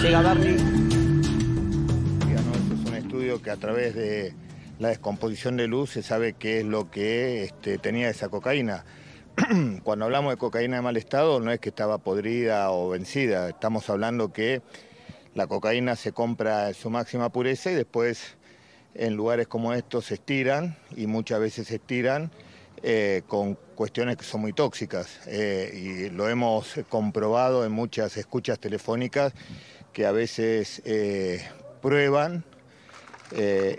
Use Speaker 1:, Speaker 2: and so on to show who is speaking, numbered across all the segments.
Speaker 1: llega a Este es un estudio que a través de la descomposición de luz se sabe qué es lo que este, tenía esa cocaína. Cuando hablamos de cocaína de mal estado no es que estaba podrida o vencida, estamos hablando que la cocaína se compra en su máxima pureza y después en lugares como estos se estiran y muchas veces se estiran eh, con cuestiones que son muy tóxicas eh, y lo hemos comprobado en muchas escuchas telefónicas que a veces eh, prueban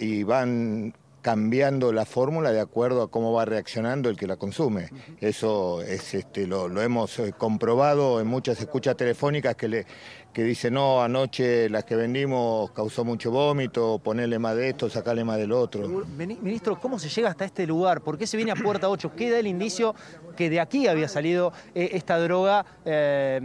Speaker 1: y van cambiando la fórmula de acuerdo a cómo va reaccionando el que la consume. Eso es, este, lo, hemos eh, comprobado en muchas escuchas telefónicas que, le, que dicen, no, anoche las que vendimos causó mucho vómito, ponerle más de esto, sacarle más del otro.
Speaker 2: Ministro,
Speaker 1: ¿cómo se llega hasta este lugar? ¿Por qué se viene a Puerta 8? ¿Qué da el indicio que de
Speaker 2: aquí había salido eh, esta droga eh,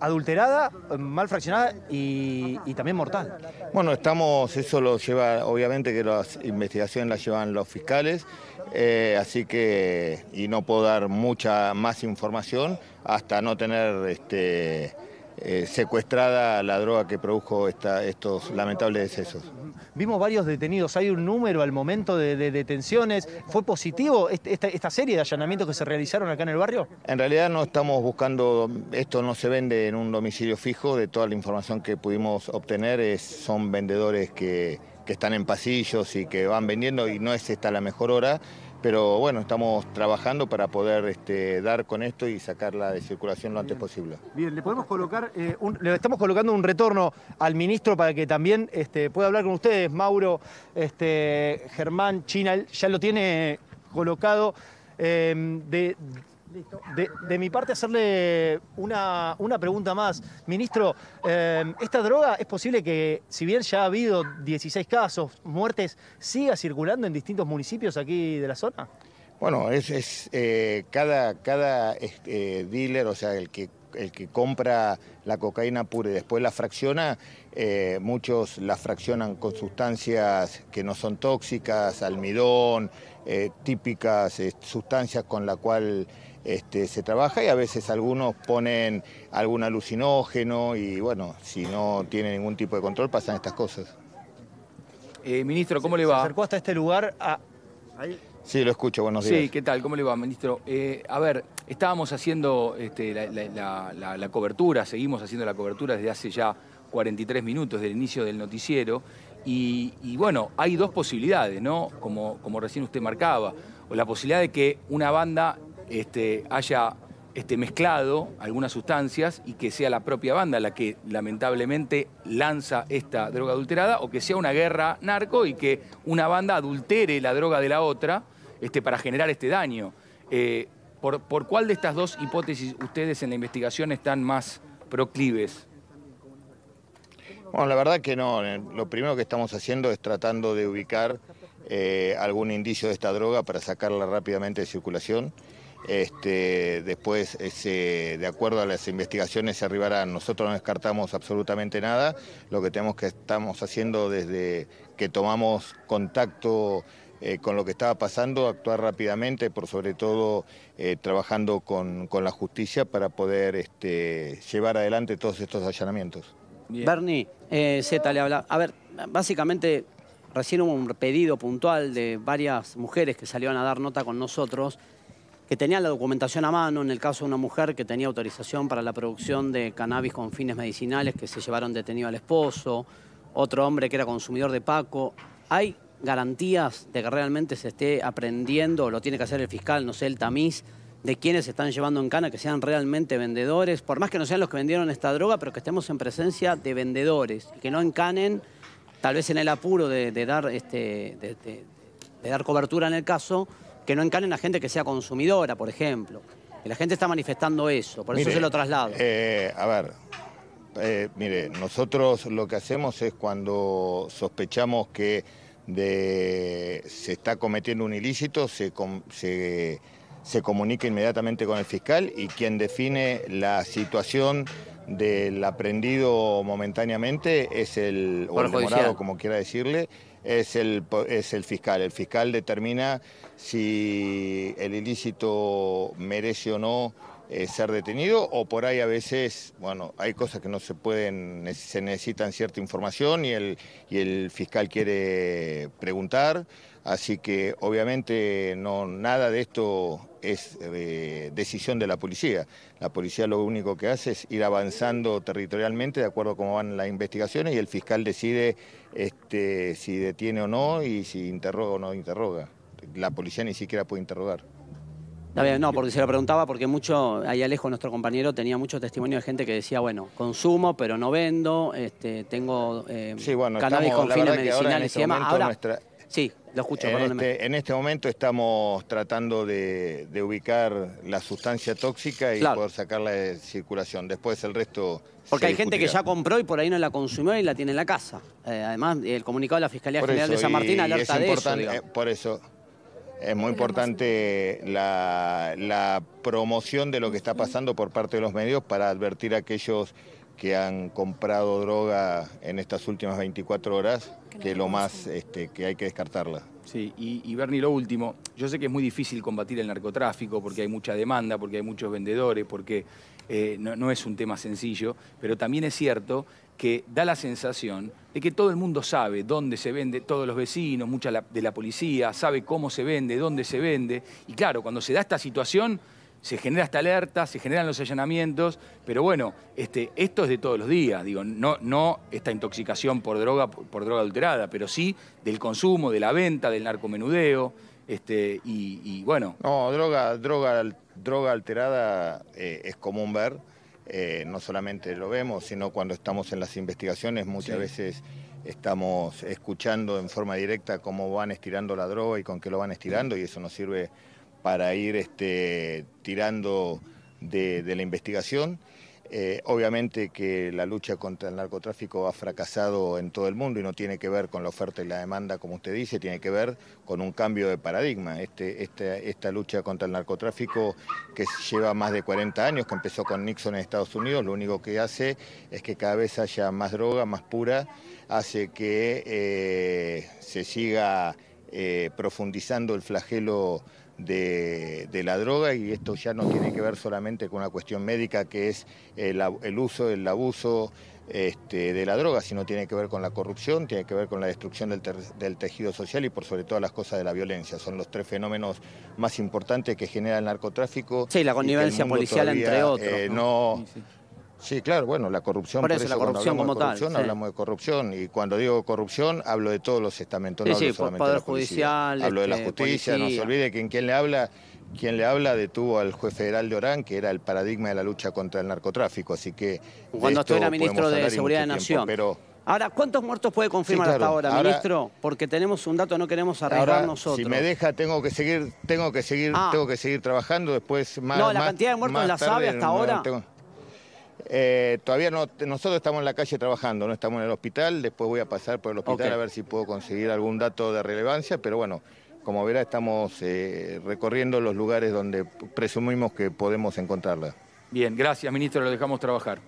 Speaker 2: adulterada, mal fraccionada y, y también mortal?
Speaker 1: Bueno, estamos, eso lo lleva, obviamente que las investigaciones la llevan los fiscales, eh, así que, y no puedo dar mucha más información hasta no tener este, eh, secuestrada la droga que produjo estos lamentables decesos.
Speaker 2: Vimos varios detenidos, hay un número al momento de, detenciones. ¿Fue positivo este, esta, serie de allanamientos que se realizaron acá en
Speaker 1: el barrio? En realidad no estamos buscando, esto no se vende en un domicilio fijo, de toda la información que pudimos obtener es, eh, son vendedores que que están en pasillos y que van vendiendo y no es esta la mejor hora, pero bueno, estamos trabajando para poder este, dar con esto y sacarla de circulación lo antes posible.
Speaker 2: Bien, le podemos colocar, eh, le estamos colocando un retorno al ministro para que también este, pueda hablar con ustedes, Mauro, este, Germán, China, ya lo tiene colocado eh, de de, mi parte, hacerle una, una pregunta más. Ministro, eh, ¿esta droga es posible que, si bien ya ha habido 16 casos, muertes, siga circulando en distintos municipios aquí de la zona?
Speaker 1: Bueno, es, es eh, cada, cada este, dealer, o sea, el que el que compra la cocaína pura y después la fracciona, eh, muchos la fraccionan con sustancias que no son tóxicas, almidón, típicas sustancias con la cual este, se trabaja y a veces algunos ponen algún alucinógeno y bueno, si no tiene ningún tipo de control pasan estas cosas.
Speaker 3: Eh, ministro, ¿cómo le va? Se acercó hasta este lugar a...
Speaker 1: Sí, lo escucho, buenos días. Sí, ¿qué
Speaker 3: tal? ¿Cómo le va, ministro? Eh, a ver, estábamos haciendo este, la, cobertura, seguimos haciendo la cobertura desde hace ya 43 minutos del inicio del noticiero. Y, bueno, hay dos posibilidades, ¿no? Como, como recién usted marcaba. O la posibilidad de que una banda este, haya este, mezclado algunas sustancias y que sea la propia banda la que lamentablemente lanza esta droga adulterada o que sea una guerra narco y que una banda adultere la droga de la otra este, para generar este daño. Eh, ¿por, cuál de estas dos hipótesis ustedes en la investigación están más proclives?
Speaker 1: Bueno, la verdad que no. Eh, lo primero que estamos haciendo es tratando de ubicar eh, algún indicio de esta droga para sacarla rápidamente de circulación. Este, después, de acuerdo a las investigaciones, se arribará. Nosotros no descartamos absolutamente nada. Lo que tenemos que estamos haciendo desde que tomamos contacto eh, con lo que estaba pasando, actuar rápidamente, por sobre todo eh, trabajando con, la justicia para poder este, llevar adelante todos estos allanamientos. Bernie,
Speaker 2: eh, Z le habla. A ver, básicamente recién hubo un pedido puntual de varias mujeres que salieron a dar nota con nosotros que la documentación a mano, en el caso de una mujer que tenía autorización para la producción de cannabis con fines medicinales, que se llevaron detenido al esposo, otro hombre que era consumidor de Paco. ¿Hay garantías de que realmente se esté aprendiendo, lo tiene que hacer el fiscal, no sé, el tamiz, de quienes se están llevando en cana, que sean realmente vendedores, por más que no sean los que vendieron esta droga, pero que estemos en presencia de vendedores y que no encanen, tal vez en el apuro de, dar, este, de dar cobertura en el caso, que no encaren a gente que sea consumidora, por ejemplo. Y la gente está manifestando eso, por eso se lo
Speaker 1: traslado. Eh, a ver, eh, mire, nosotros lo que hacemos es cuando sospechamos que se está cometiendo un ilícito, se, comunica inmediatamente con el fiscal y quien define la situación del aprendido momentáneamente es el, o el demorado, como quiera decirle, es el, es el fiscal. El fiscal determina si el ilícito merece o no eh, ser detenido o por ahí a veces, bueno, hay cosas que no se pueden, se necesitan cierta información y el, y el fiscal quiere preguntar, así que obviamente no, nada de esto es eh, decisión de la policía. La policía lo único que hace es ir avanzando territorialmente de acuerdo a cómo van las investigaciones y el fiscal decide este, si detiene o no y si interroga o no interroga. La policía ni siquiera puede interrogar no, porque se lo preguntaba
Speaker 2: porque mucho, ahí Alejo, nuestro compañero, tenía mucho testimonio de gente que decía, bueno, consumo, pero no vendo, este, tengo eh,
Speaker 1: cannabis con fines medicinales y este demás. sí, lo escucho, en perdóneme. Este, en este momento estamos tratando de, ubicar la sustancia tóxica y poder sacarla de eh, circulación. Después el resto. Porque hay gente que ya compró
Speaker 2: y por ahí no la consumió y la tiene en la casa. Eh, además, el comunicado de la Fiscalía General de San Martín alerta de eso.
Speaker 1: Por eso. Es muy importante la, promoción de lo que está pasando por parte de los medios para advertir a aquellos que han comprado droga en estas últimas 24 horas que lo más este, que hay que descartarla.
Speaker 3: Sí, y, Bernie, lo último, yo sé que es muy difícil combatir el narcotráfico porque hay mucha demanda, porque hay muchos vendedores, porque eh, no es un tema sencillo, pero también es cierto que da la sensación de que todo el mundo sabe dónde se vende, todos los vecinos, mucha de la policía, sabe cómo se vende, dónde se vende. Y claro, cuando se da esta situación, se genera esta alerta, se generan los allanamientos, pero bueno, este, esto es de todos los días, digo, no, no esta intoxicación por droga, por, droga adulterada, pero sí del consumo, de la venta, del narcomenudeo, este, y, bueno. No, droga, droga, droga
Speaker 1: alterada eh, es común ver, eh, no solamente lo vemos, sino cuando estamos en las investigaciones, muchas veces estamos escuchando en forma directa cómo van estirando la droga y con qué lo van estirando, y eso nos sirve para ir este, tirando de, la investigación. Eh, obviamente que la lucha contra el narcotráfico ha fracasado en todo el mundo y no tiene que ver con la oferta y la demanda, como usted dice, tiene que ver con un cambio de paradigma. Este, esta, lucha contra el narcotráfico que lleva más de 40 años, que empezó con Nixon en Estados Unidos, lo único que hace es que cada vez haya más droga, más pura, hace que eh, se siga eh, profundizando el flagelo de, la droga y esto ya no tiene que ver solamente con una cuestión médica que es el, uso, el abuso este, de la droga, sino tiene que ver con la corrupción, tiene que ver con la destrucción del, tejido social y por sobre todo las cosas de la violencia. Son los tres fenómenos más importantes que genera el narcotráfico. Sí, la connivencia policial entre otros. Eh, Sí, claro, bueno, la corrupción. Por la corrupción como Hablamos de corrupción y cuando digo corrupción hablo de todos los estamentos. no hablo solamente poder de judicial, hablo de la este, justicia. No se olvide que en quien le habla, quien le habla detuvo al juez federal de Orán, que era el paradigma de la lucha contra el narcotráfico. Así que cuando esto era ministro de Seguridad de Nación. pero Ahora, ¿cuántos muertos puede confirmar hasta ahora, ministro? Porque tenemos un dato, no queremos
Speaker 2: arriesgar nosotros. Si me
Speaker 1: deja, tengo que seguir, tengo que seguir, ah. tengo que seguir trabajando después más. No, la cantidad de muertos la sabe hasta ahora. Eh, todavía no, nosotros estamos en la calle trabajando, no estamos en el hospital, después voy a pasar por el hospital a ver si puedo conseguir algún dato de relevancia, pero bueno, como verá estamos eh, recorriendo los lugares donde presumimos que podemos encontrarla.
Speaker 3: Bien, gracias ministro, lo dejamos trabajar.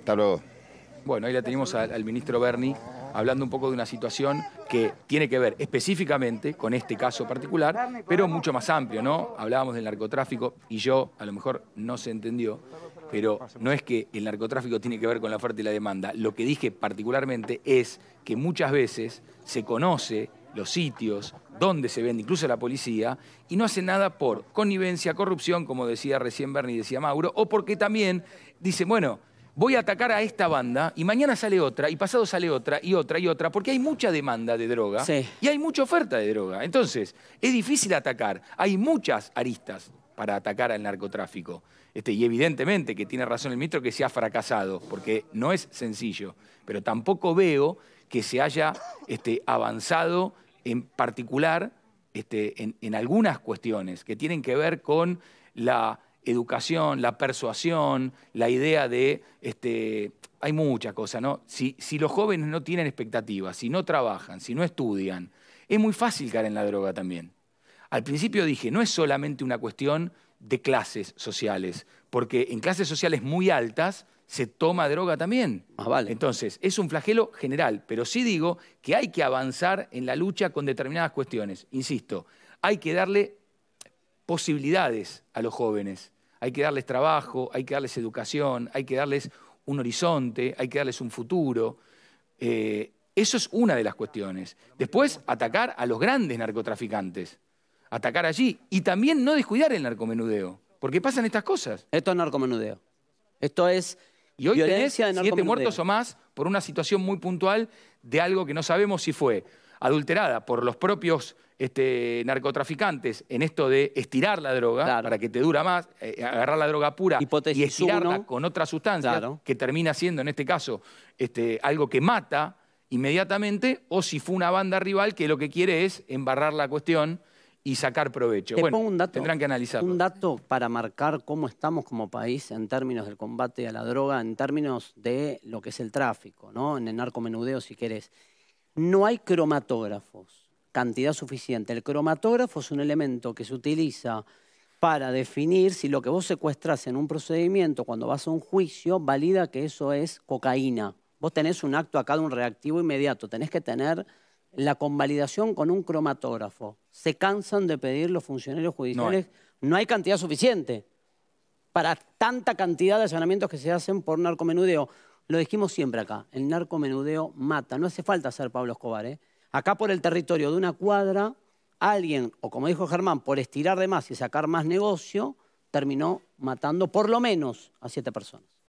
Speaker 3: Hasta luego. Bueno, ahí la tenemos al, al ministro Berni hablando un poco de una situación que tiene que ver específicamente con este caso particular, pero mucho más amplio, ¿no? Hablábamos del narcotráfico y yo, a lo mejor no se entendió, pero no es que el narcotráfico tiene que ver con la oferta y la demanda. Lo que dije particularmente es que muchas veces se conoce los sitios donde se vende, incluso la policía, y no hace nada por connivencia, corrupción, como decía recién Bernie, decía Mauro, o porque también dicen, bueno, voy a atacar a esta banda y mañana sale otra y pasado sale otra y otra y otra, porque hay mucha demanda de droga y hay mucha oferta de droga. Entonces, es difícil atacar, hay muchas aristas para atacar al narcotráfico. Este, y evidentemente que tiene razón el ministro que se ha fracasado, porque no es sencillo, pero tampoco veo que se haya este, avanzado en particular este, en, algunas cuestiones que tienen que ver con la educación, la persuasión, la idea de... hay muchas cosas, ¿no? si los jóvenes no tienen expectativas, si no trabajan, si no estudian, es muy fácil caer en la droga también. Al principio dije, no es solamente una cuestión de clases sociales, porque en clases sociales muy altas se toma droga también. Ah, Entonces, es un flagelo general, pero sí digo que hay que avanzar en la lucha con determinadas cuestiones. Insisto, hay que darle posibilidades a los jóvenes, hay que darles trabajo, hay que darles educación, hay que darles un horizonte, hay que darles un futuro. Eh, eso es una de las cuestiones. Después, atacar a los grandes narcotraficantes atacar allí. Y también no descuidar el narcomenudeo, porque pasan estas cosas. Esto es narcomenudeo. Esto es y hoy tenés siete muertos o más por una situación muy puntual de algo que no sabemos si fue adulterada por los propios este, narcotraficantes en esto de estirar la droga para que te dura más, eh, eh, agarrar la droga pura y estirarla con otra sustancia que termina siendo en este caso este, algo que mata inmediatamente o si fue una banda rival que lo que quiere es embarrar la cuestión y sacar provecho. bueno, tendrán que
Speaker 2: analizarlo. Un dato para marcar cómo estamos como país en términos del combate a la droga, en términos de lo que es el tráfico, ¿no? En el narcomenudeo, si querés. No hay cromatógrafos, cantidad suficiente. El cromatógrafo es un elemento que se utiliza para definir si lo que vos secuestras en un procedimiento, cuando vas a un juicio, valida que eso es cocaína. Vos tenés un acto acá de un reactivo inmediato, tenés que tener la convalidación con un cromatógrafo. Se cansan de pedir los funcionarios judiciales. No hay, cantidad suficiente para tanta cantidad de allanamientos que se hacen por narcomenudeo. Lo dijimos siempre acá, el narcomenudeo mata. No hace falta ser Pablo Escobar. ¿eh? Acá por el territorio de una cuadra, alguien, o como dijo Germán, por estirar de más y sacar más negocio, terminó matando por lo menos a siete personas.